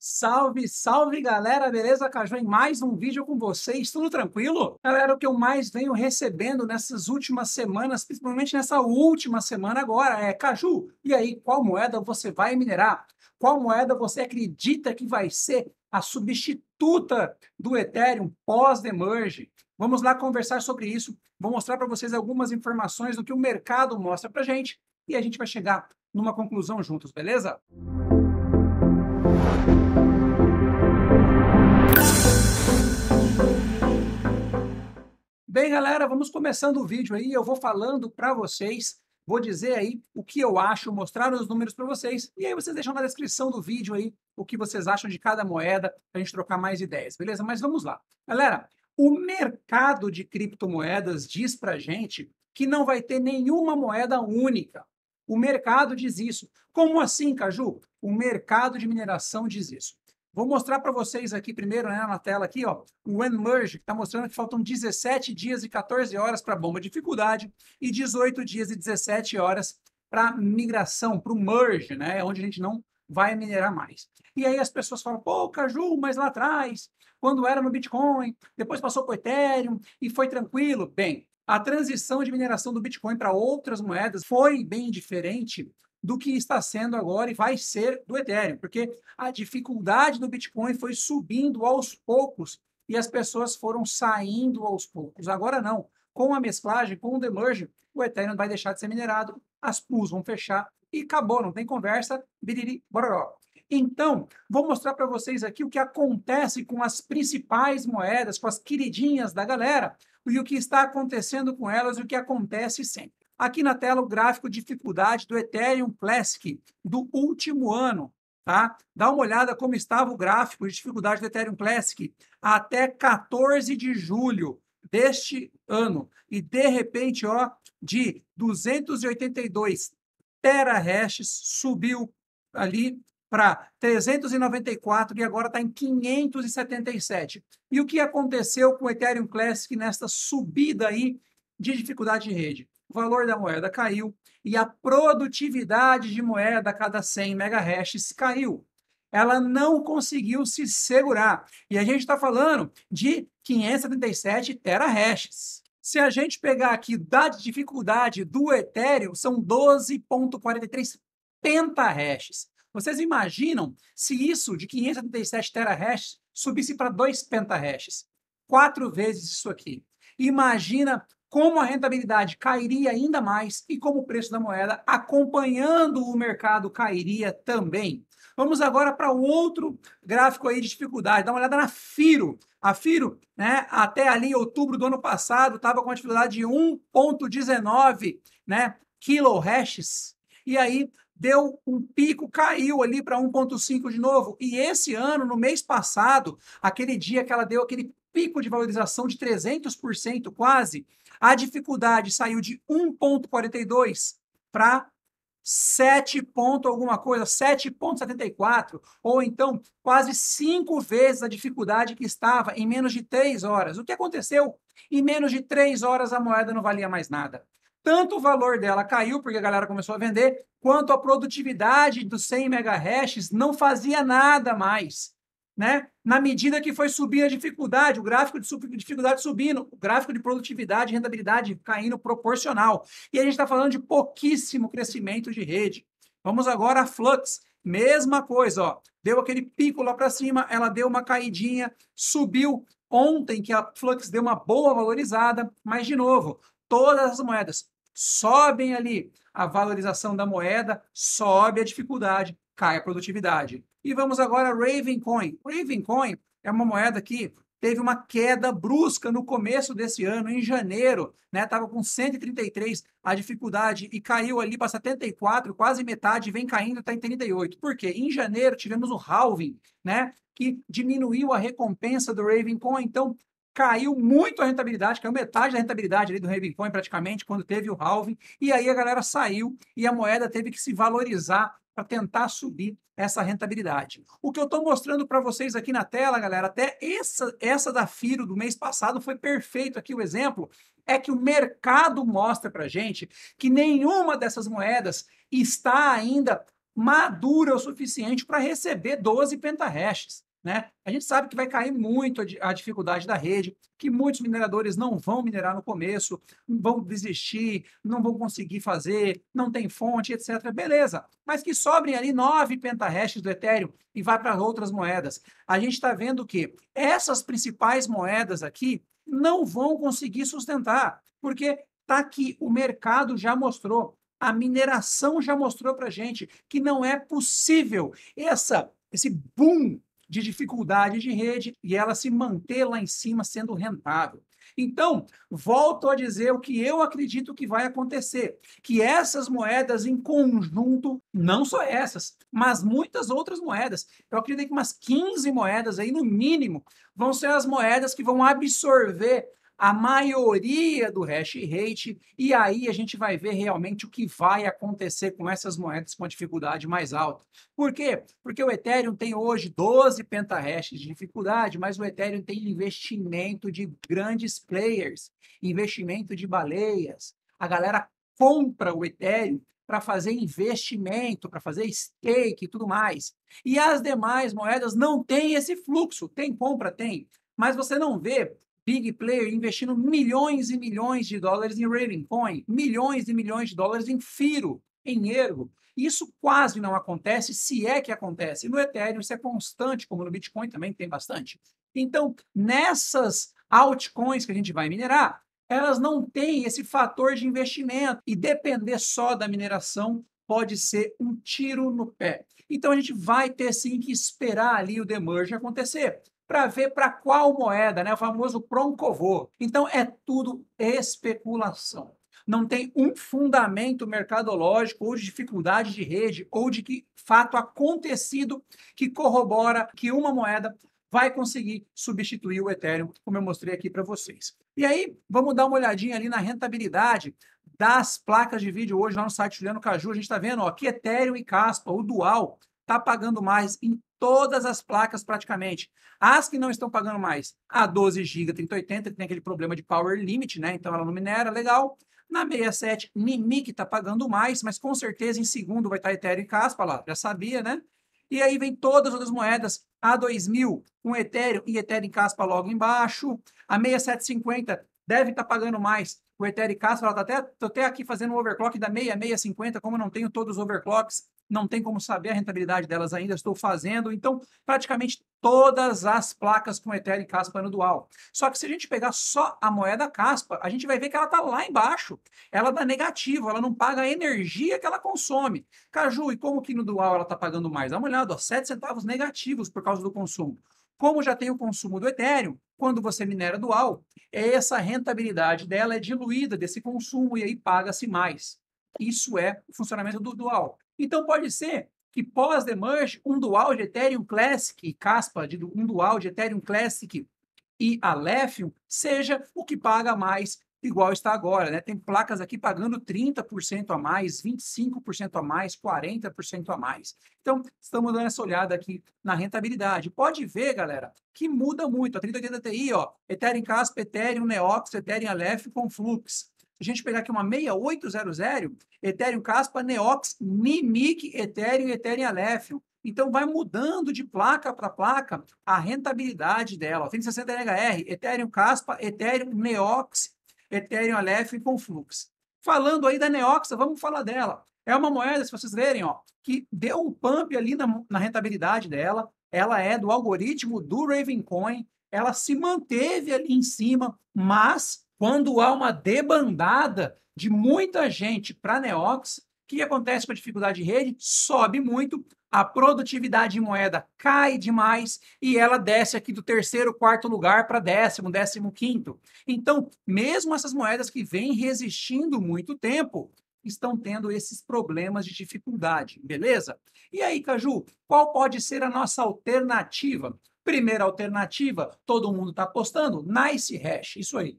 Salve, salve galera, beleza? Caju em mais um vídeo com vocês, tudo tranquilo? Galera, o que eu mais venho recebendo nessas últimas semanas, principalmente nessa última semana agora, é Caju, e aí, qual moeda você vai minerar? Qual moeda você acredita que vai ser a substituta do Ethereum pós-demerge? Vamos lá conversar sobre isso, vou mostrar para vocês algumas informações do que o mercado mostra para gente e a gente vai chegar numa conclusão juntos, beleza? Música Bem, galera, vamos começando o vídeo aí. Eu vou falando para vocês, vou dizer aí o que eu acho, mostrar os números para vocês. E aí vocês deixam na descrição do vídeo aí o que vocês acham de cada moeda para a gente trocar mais ideias, beleza? Mas vamos lá. Galera, o mercado de criptomoedas diz para gente que não vai ter nenhuma moeda única. O mercado diz isso. Como assim, Caju? O mercado de mineração diz isso. Vou mostrar para vocês aqui primeiro, né, na tela aqui, ó, o Enmerge, que está mostrando que faltam 17 dias e 14 horas para bomba de dificuldade e 18 dias e 17 horas para migração, para o merge, né, é onde a gente não vai minerar mais. E aí as pessoas falam, pô, Caju, mas lá atrás, quando era no Bitcoin, depois passou para o Ethereum e foi tranquilo. Bem, a transição de mineração do Bitcoin para outras moedas foi bem diferente do que está sendo agora e vai ser do Ethereum, porque a dificuldade do Bitcoin foi subindo aos poucos e as pessoas foram saindo aos poucos. Agora não. Com a mesclagem, com o demerge, o Ethereum vai deixar de ser minerado, as pools vão fechar e acabou, não tem conversa, biriri, bororó. Então, vou mostrar para vocês aqui o que acontece com as principais moedas, com as queridinhas da galera, e o que está acontecendo com elas e o que acontece sempre. Aqui na tela o gráfico de dificuldade do Ethereum Classic do último ano. Tá? Dá uma olhada como estava o gráfico de dificuldade do Ethereum Classic até 14 de julho deste ano. E de repente, ó, de 282 terahashes subiu ali para 394 e agora está em 577. E o que aconteceu com o Ethereum Classic nesta subida aí de dificuldade de rede? o valor da moeda caiu e a produtividade de moeda a cada 100 megahashes caiu. Ela não conseguiu se segurar. E a gente está falando de 577 terahashes. Se a gente pegar aqui da dificuldade do Ethereum, são 12.43 pentahashes. Vocês imaginam se isso de 577 terahashes subisse para 2 pentahashes? Quatro vezes isso aqui. Imagina como a rentabilidade cairia ainda mais e como o preço da moeda acompanhando o mercado cairia também. Vamos agora para o outro gráfico aí de dificuldade. Dá uma olhada na Firo. A Firo, né, até ali outubro do ano passado, estava com uma dificuldade de 1.19, né, kilo hashes. E aí deu um pico, caiu ali para 1.5 de novo. E esse ano, no mês passado, aquele dia que ela deu aquele pico de valorização de 300% quase, a dificuldade saiu de 1,42 para 7 ponto alguma coisa, 7,74, ou então quase cinco vezes a dificuldade que estava em menos de 3 horas. O que aconteceu? Em menos de 3 horas a moeda não valia mais nada. Tanto o valor dela caiu, porque a galera começou a vender, quanto a produtividade dos 100 megahashes não fazia nada mais né? Na medida que foi subir a dificuldade, o gráfico de dificuldade subindo, o gráfico de produtividade e rentabilidade caindo proporcional. E a gente está falando de pouquíssimo crescimento de rede. Vamos agora a Flux. Mesma coisa, ó. Deu aquele pico lá para cima, ela deu uma caidinha, subiu ontem que a Flux deu uma boa valorizada, mas de novo, todas as moedas sobem ali, a valorização da moeda sobe a dificuldade, cai a produtividade. E vamos agora a Ravencoin. Ravencoin é uma moeda que teve uma queda brusca no começo desse ano, em janeiro, né? Tava com 133 a dificuldade e caiu ali para 74, quase metade, vem caindo, tá em 38. Por quê? Em janeiro tivemos o halving, né? Que diminuiu a recompensa do Ravencoin, então caiu muito a rentabilidade, caiu metade da rentabilidade ali do Ravencoin praticamente, quando teve o halving, e aí a galera saiu e a moeda teve que se valorizar para tentar subir essa rentabilidade. O que eu estou mostrando para vocês aqui na tela, galera, até essa, essa da Firo do mês passado foi perfeito aqui o exemplo, é que o mercado mostra para gente que nenhuma dessas moedas está ainda madura o suficiente para receber 12 pentarrashes. Né? A gente sabe que vai cair muito a dificuldade da rede, que muitos mineradores não vão minerar no começo, vão desistir, não vão conseguir fazer, não tem fonte, etc. Beleza, mas que sobrem ali nove pentarrashes do Ethereum e vá para outras moedas. A gente está vendo que essas principais moedas aqui não vão conseguir sustentar, porque tá aqui, o mercado já mostrou, a mineração já mostrou para gente que não é possível essa esse boom de dificuldade de rede e ela se manter lá em cima sendo rentável. Então, volto a dizer o que eu acredito que vai acontecer: que essas moedas em conjunto, não só essas, mas muitas outras moedas, eu acredito que umas 15 moedas aí, no mínimo, vão ser as moedas que vão absorver a maioria do hash rate, e aí a gente vai ver realmente o que vai acontecer com essas moedas com a dificuldade mais alta. Por quê? Porque o Ethereum tem hoje 12 pentahashes de dificuldade, mas o Ethereum tem investimento de grandes players, investimento de baleias. A galera compra o Ethereum para fazer investimento, para fazer stake e tudo mais. E as demais moedas não têm esse fluxo. Tem compra? Tem. Mas você não vê big player investindo milhões e milhões de dólares em Ravencoin, milhões e milhões de dólares em Firo, em Ergo. Isso quase não acontece, se é que acontece. No Ethereum isso é constante, como no Bitcoin também tem bastante. Então, nessas altcoins que a gente vai minerar, elas não têm esse fator de investimento e depender só da mineração pode ser um tiro no pé. Então a gente vai ter sim que esperar ali o demerge acontecer para ver para qual moeda, né? o famoso Proncovô. Então é tudo especulação. Não tem um fundamento mercadológico ou de dificuldade de rede ou de que fato acontecido que corrobora que uma moeda vai conseguir substituir o Ethereum, como eu mostrei aqui para vocês. E aí, vamos dar uma olhadinha ali na rentabilidade das placas de vídeo hoje lá no site Juliano Caju. A gente está vendo ó, que Ethereum e Caspa, o dual, está pagando mais em todas as placas praticamente. As que não estão pagando mais, a 12 GB 3080, que tem aquele problema de power limit, né? Então ela não minera, legal. Na 67, Mimic está pagando mais, mas com certeza em segundo vai estar tá Ethereum e Caspa lá, já sabia, né? E aí vem todas as outras moedas, a 2000 com Ethereum e Ethereum e Caspa logo embaixo. A 6750 deve estar tá pagando mais. O Ethereum e Caspa, ela está até, até aqui fazendo um overclock da 6650, como eu não tenho todos os overclocks não tem como saber a rentabilidade delas ainda, estou fazendo. Então, praticamente todas as placas com Ethereum caspa no dual. Só que se a gente pegar só a moeda caspa, a gente vai ver que ela está lá embaixo. Ela dá negativo, ela não paga a energia que ela consome. Caju, e como que no dual ela está pagando mais? Dá uma olhada, ó, 7 centavos negativos por causa do consumo. Como já tem o consumo do Ethereum, quando você minera dual, é essa rentabilidade dela é diluída desse consumo e aí paga-se mais. Isso é o funcionamento do dual. Então pode ser que pós The Merge, um dual de Ethereum Classic, caspa de um dual de Ethereum Classic e Alephium seja o que paga mais igual está agora, né? Tem placas aqui pagando 30% a mais, 25% a mais, 40% a mais. Então, estamos dando essa olhada aqui na rentabilidade. Pode ver, galera, que muda muito. A 3080 Ti, ó, Ethereum Casp, Ethereum Neox, Ethereum Aleph com Flux a gente pegar aqui uma 6800, Ethereum Caspa, Neox, Nimic, Ethereum, Ethereum aleph Então vai mudando de placa para placa a rentabilidade dela. Tem 60 NHR, Ethereum Caspa, Ethereum Neox, Ethereum Aleph e Conflux. Falando aí da Neoxa, vamos falar dela. É uma moeda, se vocês verem, ó, que deu um pump ali na, na rentabilidade dela. Ela é do algoritmo do Ravencoin. Ela se manteve ali em cima, mas quando há uma debandada de muita gente para Neox, o que acontece com a dificuldade de rede? Sobe muito, a produtividade de moeda cai demais e ela desce aqui do terceiro, quarto lugar para décimo, décimo quinto. Então, mesmo essas moedas que vêm resistindo muito tempo, estão tendo esses problemas de dificuldade, beleza? E aí, Caju, qual pode ser a nossa alternativa? Primeira alternativa, todo mundo está apostando, Nice Hash, isso aí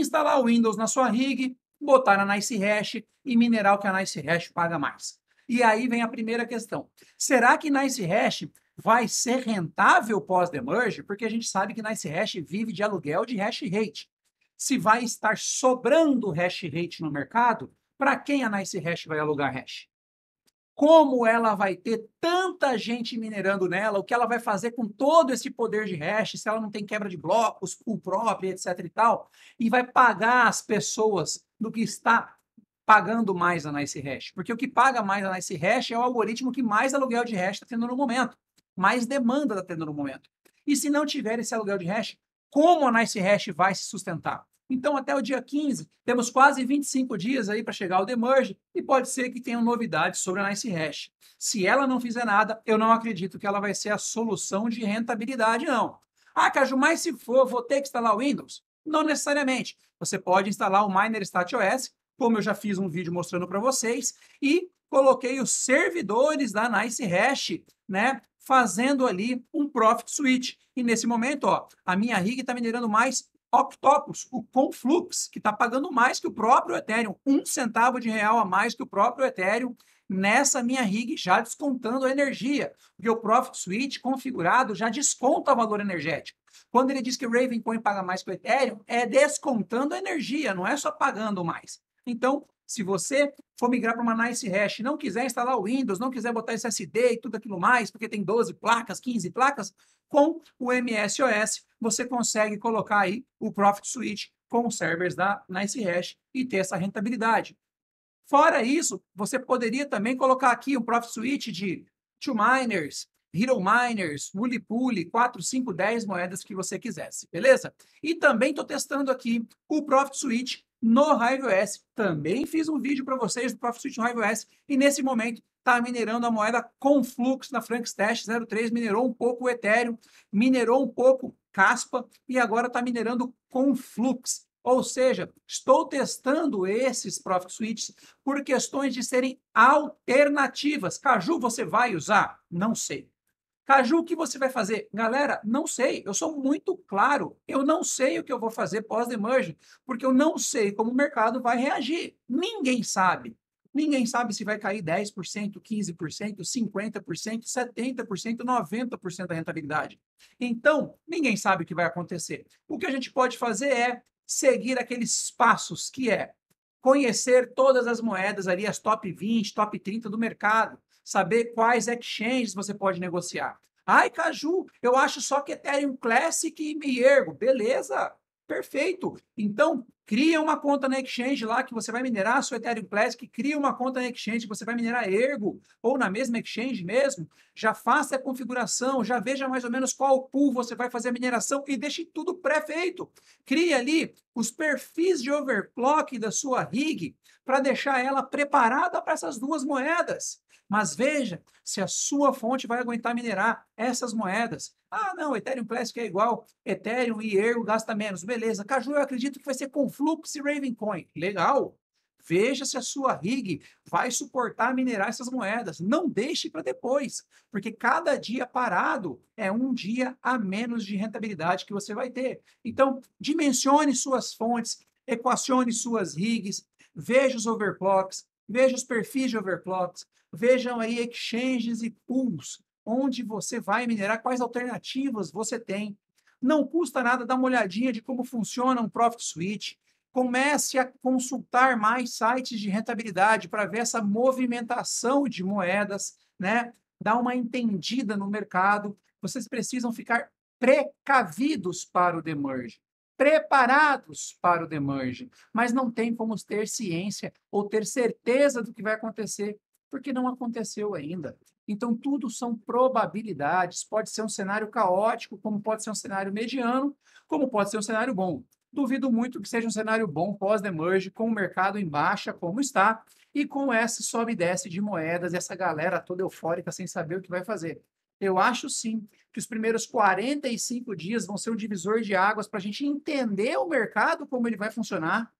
instalar o Windows na sua rig, botar na Nice Hash e minerar o que a Nice Hash paga mais. E aí vem a primeira questão. Será que Nice Hash vai ser rentável pós-demerge? Porque a gente sabe que Nice Hash vive de aluguel de hash rate. Se vai estar sobrando hash rate no mercado, para quem a Nice Hash vai alugar hash? como ela vai ter tanta gente minerando nela, o que ela vai fazer com todo esse poder de hash, se ela não tem quebra de blocos, pool próprio, etc e tal, e vai pagar as pessoas do que está pagando mais na Nice Hash. Porque o que paga mais na Nice Hash é o algoritmo que mais aluguel de hash está tendo no momento, mais demanda está tendo no momento. E se não tiver esse aluguel de hash, como a Nice Hash vai se sustentar? Então, até o dia 15, temos quase 25 dias aí para chegar ao Demerge e pode ser que tenham novidades sobre a Nice Hash. Se ela não fizer nada, eu não acredito que ela vai ser a solução de rentabilidade, não. Ah, Caju, mas se for, vou ter que instalar o Windows? Não necessariamente. Você pode instalar o Miner StatOS, como eu já fiz um vídeo mostrando para vocês, e coloquei os servidores da Nice Hash, né? Fazendo ali um profit switch. E nesse momento, ó, a minha rig está minerando mais Octopus, o Conflux, que está pagando mais que o próprio Ethereum, um centavo de real a mais que o próprio Ethereum nessa minha rig, já descontando a energia, porque o Profit Switch configurado já desconta o valor energético. Quando ele diz que o Ravencoin paga mais que o Ethereum, é descontando a energia, não é só pagando mais. Então, se você for migrar para uma Nice Hash, não quiser instalar o Windows, não quiser botar SSD e tudo aquilo mais, porque tem 12 placas, 15 placas, com o MSOS você consegue colocar aí o Profit Switch com os servers da Nice Hash e ter essa rentabilidade. Fora isso, você poderia também colocar aqui um Profit Switch de Two Miners, Hero Miners, Wooly pooly 4, 5, 10 moedas que você quisesse, beleza? E também estou testando aqui o Profit Switch no HiveOS Também fiz um vídeo para vocês do Profit Switch no HiveOS e nesse momento está minerando a moeda Conflux na Frank's Test 03, minerou um pouco o Ethereum, minerou um pouco Caspa e agora está minerando Conflux. Ou seja, estou testando esses Profit Suites por questões de serem alternativas. Caju, você vai usar? Não sei. Caju, o que você vai fazer? Galera, não sei. Eu sou muito claro. Eu não sei o que eu vou fazer pós-emerging, porque eu não sei como o mercado vai reagir. Ninguém sabe. Ninguém sabe se vai cair 10%, 15%, 50%, 70%, 90% da rentabilidade. Então, ninguém sabe o que vai acontecer. O que a gente pode fazer é seguir aqueles passos que é conhecer todas as moedas ali, as top 20, top 30 do mercado saber quais exchanges você pode negociar. Ai, Caju, eu acho só que Ethereum Classic e me ergo. Beleza, perfeito. Então, Cria uma conta na Exchange lá que você vai minerar seu Ethereum Classic, cria uma conta na Exchange que você vai minerar Ergo ou na mesma Exchange mesmo. Já faça a configuração, já veja mais ou menos qual pool você vai fazer a mineração e deixe tudo pré-feito. Crie ali os perfis de overclock da sua rig para deixar ela preparada para essas duas moedas. Mas veja se a sua fonte vai aguentar minerar essas moedas. Ah, não, Ethereum Classic é igual, Ethereum e Ergo gasta menos. Beleza, Caju eu acredito que vai ser com Flux e Ravencoin. Legal! Veja se a sua rig vai suportar minerar essas moedas. Não deixe para depois, porque cada dia parado é um dia a menos de rentabilidade que você vai ter. Então, dimensione suas fontes, equacione suas rigs, veja os overclocks, veja os perfis de overclocks, vejam aí exchanges e pools, onde você vai minerar, quais alternativas você tem. Não custa nada dar uma olhadinha de como funciona um profit switch, comece a consultar mais sites de rentabilidade para ver essa movimentação de moedas, né? Dar uma entendida no mercado. Vocês precisam ficar precavidos para o demerge, preparados para o demerge, mas não tem como ter ciência ou ter certeza do que vai acontecer, porque não aconteceu ainda. Então tudo são probabilidades, pode ser um cenário caótico, como pode ser um cenário mediano, como pode ser um cenário bom duvido muito que seja um cenário bom pós-demerge, com o mercado em baixa como está, e com essa sobe e desce de moedas e essa galera toda eufórica sem saber o que vai fazer. Eu acho sim que os primeiros 45 dias vão ser um divisor de águas para a gente entender o mercado, como ele vai funcionar.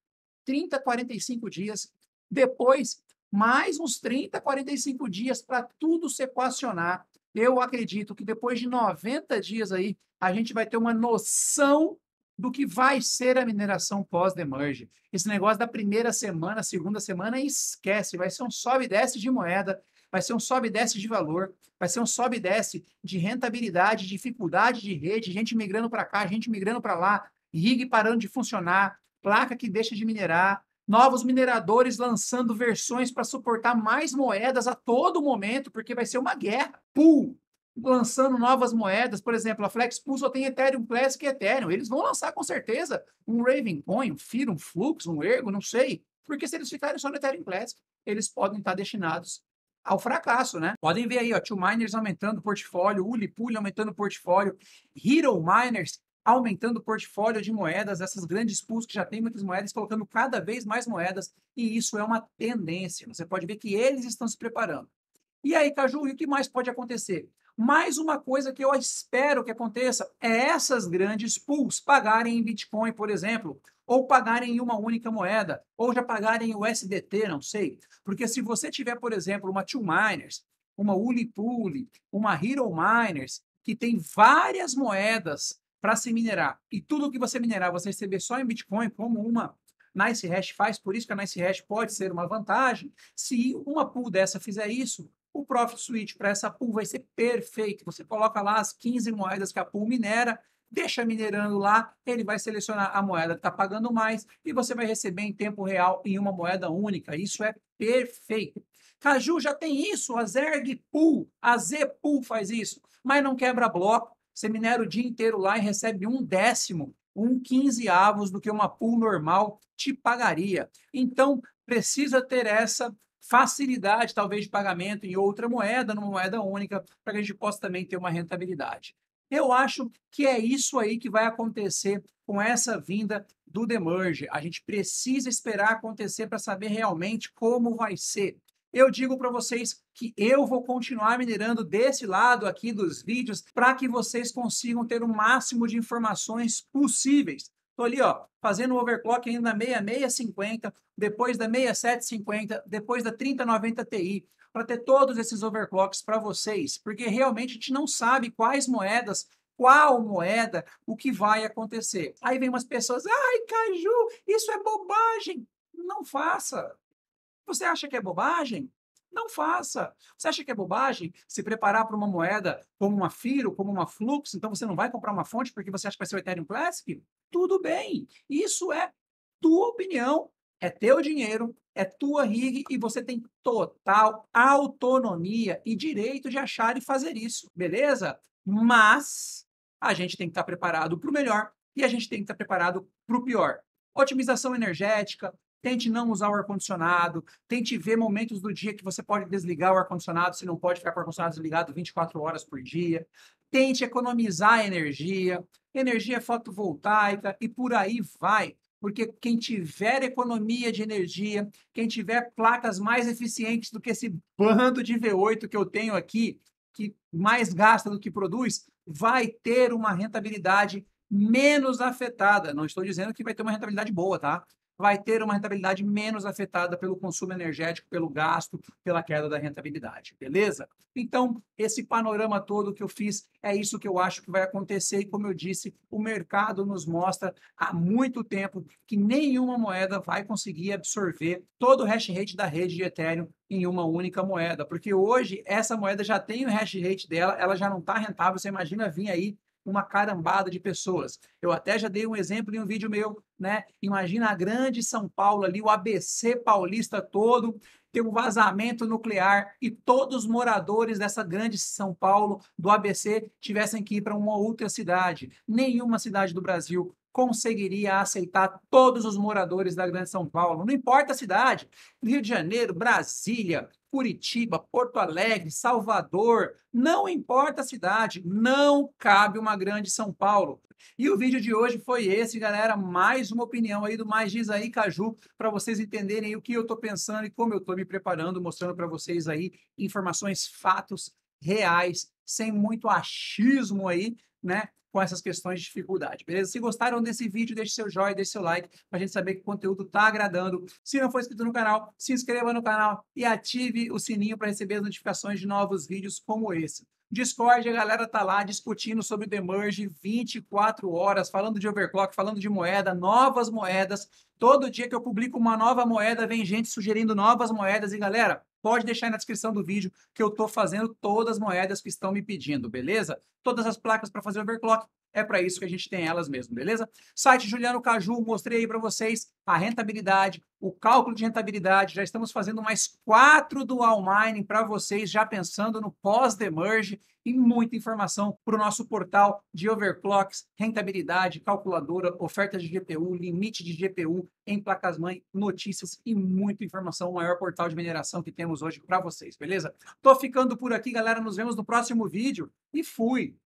30, 45 dias. Depois, mais uns 30, 45 dias para tudo se equacionar. Eu acredito que depois de 90 dias aí, a gente vai ter uma noção do que vai ser a mineração pós-demerge. Esse negócio da primeira semana, segunda semana, esquece. Vai ser um sobe e desce de moeda, vai ser um sobe e desce de valor, vai ser um sobe e desce de rentabilidade, dificuldade de rede, gente migrando para cá, gente migrando para lá, rig parando de funcionar, placa que deixa de minerar, novos mineradores lançando versões para suportar mais moedas a todo momento, porque vai ser uma guerra. Pum lançando novas moedas. Por exemplo, a Pool só tem Ethereum Classic e Ethereum. Eles vão lançar com certeza um Ravencoin, um FIR, um Flux, um Ergo, não sei. Porque se eles ficarem só no Ethereum Classic, eles podem estar destinados ao fracasso, né? Podem ver aí, ó, Two Miners aumentando o portfólio, Ulipulli aumentando o portfólio, Hero Miners aumentando o portfólio de moedas, essas grandes pools que já tem muitas moedas, colocando cada vez mais moedas, e isso é uma tendência. Você pode ver que eles estão se preparando. E aí, Caju, e o que mais pode acontecer? Mais uma coisa que eu espero que aconteça é essas grandes pools pagarem em Bitcoin, por exemplo, ou pagarem em uma única moeda, ou já pagarem o SDT, não sei. Porque se você tiver, por exemplo, uma Two Miners, uma Ulipuli, uma Hero Miners, que tem várias moedas para se minerar, e tudo que você minerar você receber só em Bitcoin, como uma Nice Hash faz, por isso que a Nice Hash pode ser uma vantagem. Se uma pool dessa fizer isso, o Profit Suite para essa pool vai ser perfeito. Você coloca lá as 15 moedas que a pool minera, deixa minerando lá, ele vai selecionar a moeda que está pagando mais e você vai receber em tempo real em uma moeda única. Isso é perfeito. Caju já tem isso, a Zerg Pool, a Z Pool faz isso, mas não quebra bloco. Você minera o dia inteiro lá e recebe um décimo, um quinzeavos do que uma pool normal te pagaria. Então, precisa ter essa facilidade, talvez, de pagamento em outra moeda, numa moeda única, para que a gente possa também ter uma rentabilidade. Eu acho que é isso aí que vai acontecer com essa vinda do Demerge. A gente precisa esperar acontecer para saber realmente como vai ser. Eu digo para vocês que eu vou continuar minerando desse lado aqui dos vídeos para que vocês consigam ter o máximo de informações possíveis. Estou ali, ó, fazendo o overclock ainda na 6650, depois da 6750, depois da 3090 Ti, para ter todos esses overclocks para vocês, porque realmente a gente não sabe quais moedas, qual moeda, o que vai acontecer. Aí vem umas pessoas, ai, Caju, isso é bobagem. Não faça. Você acha que é bobagem? Não faça. Você acha que é bobagem se preparar para uma moeda como uma FIRO, como uma Flux? Então você não vai comprar uma fonte porque você acha que vai ser o Ethereum Classic? Tudo bem. Isso é tua opinião, é teu dinheiro, é tua rig e você tem total autonomia e direito de achar e fazer isso, beleza? Mas a gente tem que estar tá preparado para o melhor e a gente tem que estar tá preparado para o pior. Otimização energética, Tente não usar o ar-condicionado. Tente ver momentos do dia que você pode desligar o ar-condicionado, se não pode ficar com o ar-condicionado desligado 24 horas por dia. Tente economizar energia, energia fotovoltaica e por aí vai. Porque quem tiver economia de energia, quem tiver placas mais eficientes do que esse bando de V8 que eu tenho aqui, que mais gasta do que produz, vai ter uma rentabilidade menos afetada. Não estou dizendo que vai ter uma rentabilidade boa, tá? vai ter uma rentabilidade menos afetada pelo consumo energético, pelo gasto, pela queda da rentabilidade, beleza? Então, esse panorama todo que eu fiz é isso que eu acho que vai acontecer e como eu disse, o mercado nos mostra há muito tempo que nenhuma moeda vai conseguir absorver todo o hash rate da rede de Ethereum em uma única moeda, porque hoje essa moeda já tem o hash rate dela, ela já não está rentável. Você imagina vir aí uma carambada de pessoas. Eu até já dei um exemplo em um vídeo meu, né? Imagina a grande São Paulo ali, o ABC paulista todo, tem um vazamento nuclear e todos os moradores dessa grande São Paulo, do ABC, tivessem que ir para uma outra cidade. Nenhuma cidade do Brasil conseguiria aceitar todos os moradores da Grande São Paulo, não importa a cidade, Rio de Janeiro, Brasília, Curitiba, Porto Alegre, Salvador, não importa a cidade, não cabe uma grande São Paulo. E o vídeo de hoje foi esse, galera, mais uma opinião aí do Mais Diz Aí Caju, para vocês entenderem o que eu estou pensando e como eu estou me preparando, mostrando para vocês aí informações, fatos reais, sem muito achismo aí, né? com essas questões de dificuldade, beleza? Se gostaram desse vídeo, deixe seu joinha, deixe seu like, para a gente saber que o conteúdo está agradando. Se não for inscrito no canal, se inscreva no canal e ative o sininho para receber as notificações de novos vídeos como esse. Discord, a galera tá lá discutindo sobre o The Merge 24 horas, falando de overclock, falando de moeda, novas moedas. Todo dia que eu publico uma nova moeda, vem gente sugerindo novas moedas. E galera, pode deixar aí na descrição do vídeo que eu estou fazendo todas as moedas que estão me pedindo, beleza? Todas as placas para fazer overclock, é para isso que a gente tem elas mesmo, beleza? Site Juliano Caju, mostrei aí para vocês a rentabilidade, o cálculo de rentabilidade. Já estamos fazendo mais quatro do mining para vocês, já pensando no pós-demerge e muita informação para o nosso portal de overclocks, rentabilidade, calculadora, ofertas de GPU, limite de GPU em placas-mãe, notícias e muita informação. O maior portal de mineração que temos hoje para vocês, beleza? Tô ficando por aqui, galera. Nos vemos no próximo vídeo e fui!